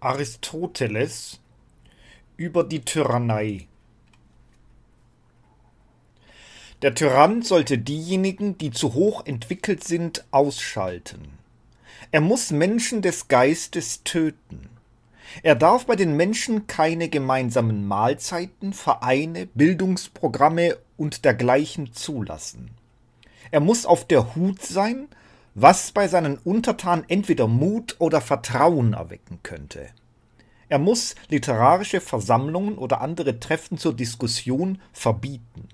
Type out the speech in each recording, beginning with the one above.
Aristoteles über die Tyrannei. Der Tyrann sollte diejenigen, die zu hoch entwickelt sind, ausschalten. Er muss Menschen des Geistes töten. Er darf bei den Menschen keine gemeinsamen Mahlzeiten, Vereine, Bildungsprogramme und dergleichen zulassen. Er muss auf der Hut sein was bei seinen Untertanen entweder Mut oder Vertrauen erwecken könnte. Er muss literarische Versammlungen oder andere Treffen zur Diskussion verbieten.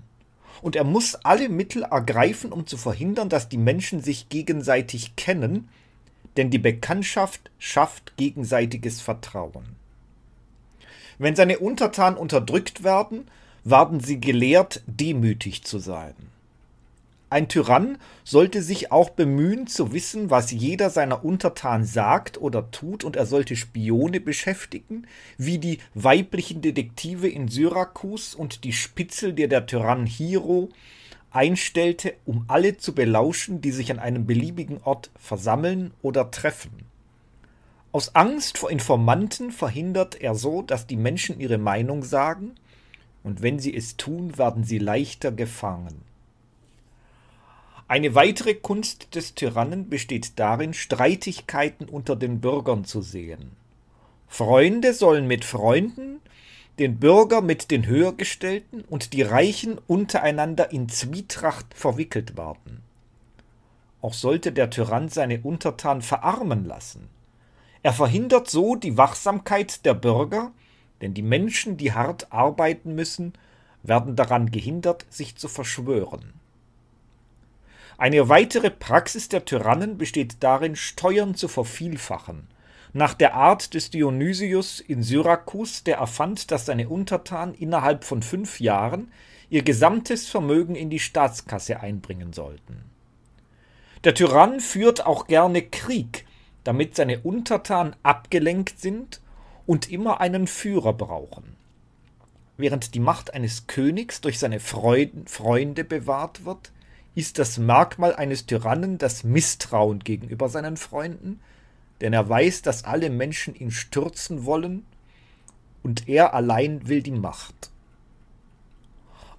Und er muss alle Mittel ergreifen, um zu verhindern, dass die Menschen sich gegenseitig kennen, denn die Bekanntschaft schafft gegenseitiges Vertrauen. Wenn seine Untertanen unterdrückt werden, werden sie gelehrt, demütig zu sein. Ein Tyrann sollte sich auch bemühen zu wissen, was jeder seiner Untertanen sagt oder tut, und er sollte Spione beschäftigen, wie die weiblichen Detektive in Syrakus und die Spitzel, die der Tyrann Hiro einstellte, um alle zu belauschen, die sich an einem beliebigen Ort versammeln oder treffen. Aus Angst vor Informanten verhindert er so, dass die Menschen ihre Meinung sagen, und wenn sie es tun, werden sie leichter gefangen. Eine weitere Kunst des Tyrannen besteht darin, Streitigkeiten unter den Bürgern zu sehen. Freunde sollen mit Freunden, den Bürger mit den Höhergestellten und die Reichen untereinander in Zwietracht verwickelt werden. Auch sollte der Tyrann seine Untertanen verarmen lassen. Er verhindert so die Wachsamkeit der Bürger, denn die Menschen, die hart arbeiten müssen, werden daran gehindert, sich zu verschwören. Eine weitere Praxis der Tyrannen besteht darin, Steuern zu vervielfachen. Nach der Art des Dionysius in Syrakus, der erfand, dass seine Untertanen innerhalb von fünf Jahren ihr gesamtes Vermögen in die Staatskasse einbringen sollten. Der Tyrann führt auch gerne Krieg, damit seine Untertanen abgelenkt sind und immer einen Führer brauchen. Während die Macht eines Königs durch seine Freuden, Freunde bewahrt wird, ist das Merkmal eines Tyrannen das Misstrauen gegenüber seinen Freunden, denn er weiß, dass alle Menschen ihn stürzen wollen und er allein will die Macht.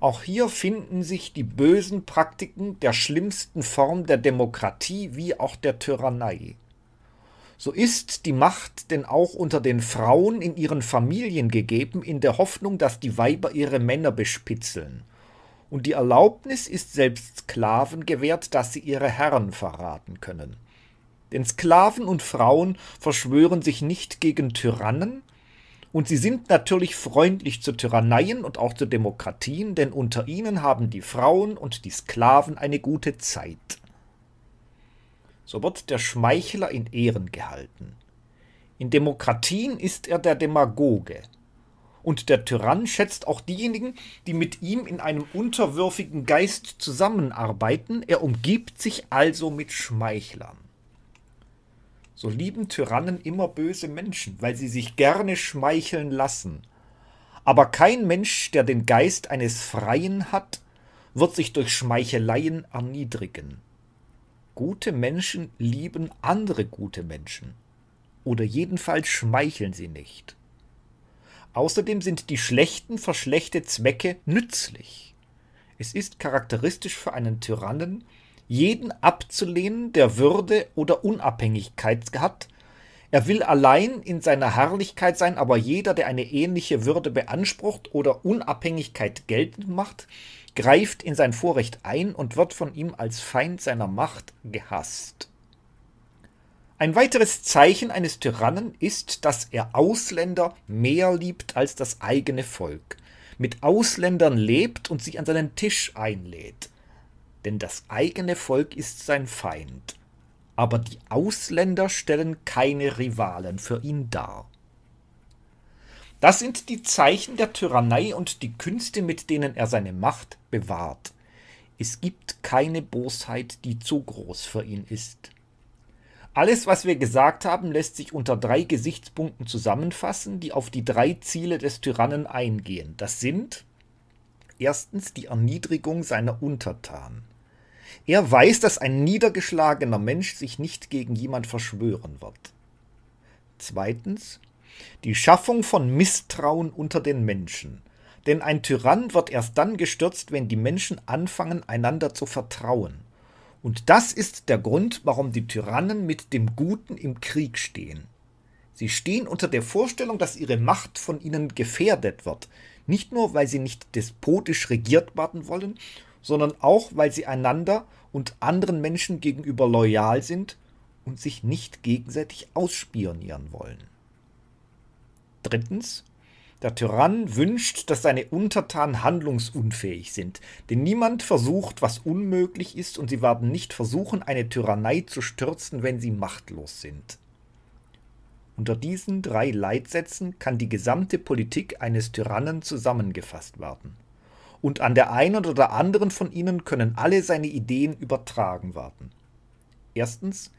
Auch hier finden sich die bösen Praktiken der schlimmsten Form der Demokratie wie auch der Tyrannei. So ist die Macht denn auch unter den Frauen in ihren Familien gegeben, in der Hoffnung, dass die Weiber ihre Männer bespitzeln – und die Erlaubnis ist selbst Sklaven gewährt, dass sie ihre Herren verraten können. Denn Sklaven und Frauen verschwören sich nicht gegen Tyrannen, und sie sind natürlich freundlich zu Tyranneien und auch zu Demokratien, denn unter ihnen haben die Frauen und die Sklaven eine gute Zeit. So wird der Schmeichler in Ehren gehalten. In Demokratien ist er der Demagoge, und der Tyrann schätzt auch diejenigen, die mit ihm in einem unterwürfigen Geist zusammenarbeiten. Er umgibt sich also mit Schmeichlern. So lieben Tyrannen immer böse Menschen, weil sie sich gerne schmeicheln lassen. Aber kein Mensch, der den Geist eines Freien hat, wird sich durch Schmeicheleien erniedrigen. Gute Menschen lieben andere gute Menschen. Oder jedenfalls schmeicheln sie nicht. Außerdem sind die schlechten für schlechte Zwecke nützlich. Es ist charakteristisch für einen Tyrannen, jeden abzulehnen, der Würde oder Unabhängigkeit hat. Er will allein in seiner Herrlichkeit sein, aber jeder, der eine ähnliche Würde beansprucht oder Unabhängigkeit geltend macht, greift in sein Vorrecht ein und wird von ihm als Feind seiner Macht gehasst. Ein weiteres Zeichen eines Tyrannen ist, dass er Ausländer mehr liebt als das eigene Volk, mit Ausländern lebt und sich an seinen Tisch einlädt. Denn das eigene Volk ist sein Feind. Aber die Ausländer stellen keine Rivalen für ihn dar. Das sind die Zeichen der Tyrannei und die Künste, mit denen er seine Macht bewahrt. Es gibt keine Bosheit, die zu groß für ihn ist. Alles, was wir gesagt haben, lässt sich unter drei Gesichtspunkten zusammenfassen, die auf die drei Ziele des Tyrannen eingehen. Das sind erstens die Erniedrigung seiner Untertanen. Er weiß, dass ein niedergeschlagener Mensch sich nicht gegen jemand verschwören wird. Zweitens die Schaffung von Misstrauen unter den Menschen. Denn ein Tyrann wird erst dann gestürzt, wenn die Menschen anfangen, einander zu vertrauen. Und das ist der Grund, warum die Tyrannen mit dem Guten im Krieg stehen. Sie stehen unter der Vorstellung, dass ihre Macht von ihnen gefährdet wird, nicht nur weil sie nicht despotisch regiert werden wollen, sondern auch weil sie einander und anderen Menschen gegenüber loyal sind und sich nicht gegenseitig ausspionieren wollen. Drittens, der Tyrann wünscht, dass seine Untertanen handlungsunfähig sind, denn niemand versucht, was unmöglich ist, und sie werden nicht versuchen, eine Tyrannei zu stürzen, wenn sie machtlos sind. Unter diesen drei Leitsätzen kann die gesamte Politik eines Tyrannen zusammengefasst werden. Und an der einen oder anderen von ihnen können alle seine Ideen übertragen werden. Erstens,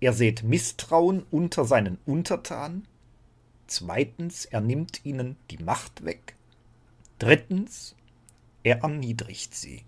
er sät Misstrauen unter seinen Untertanen. Zweitens, er nimmt ihnen die Macht weg. Drittens, er erniedrigt sie.